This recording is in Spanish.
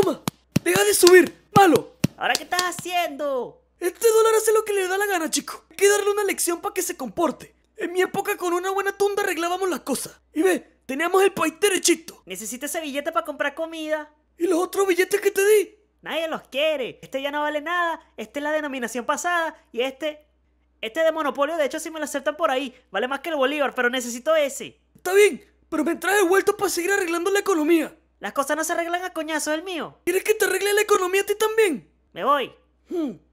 ¡Toma! ¡Deja de subir! ¡Malo! ¿Ahora qué estás haciendo? Este dólar hace lo que le da la gana, chico. Hay que darle una lección para que se comporte. En mi época con una buena tunda arreglábamos las cosas. Y ve, teníamos el país derechito. Necesito ese billete para comprar comida. ¿Y los otros billetes que te di? Nadie los quiere. Este ya no vale nada. Este es la denominación pasada. Y este... Este de monopolio, de hecho, si me lo aceptan por ahí. Vale más que el Bolívar, pero necesito ese. Está bien, pero me traje vuelto para seguir arreglando la economía. Las cosas no se arreglan a coñazo el mío. ¿Quieres que te arregle la economía a ti también? Me voy. Hmm.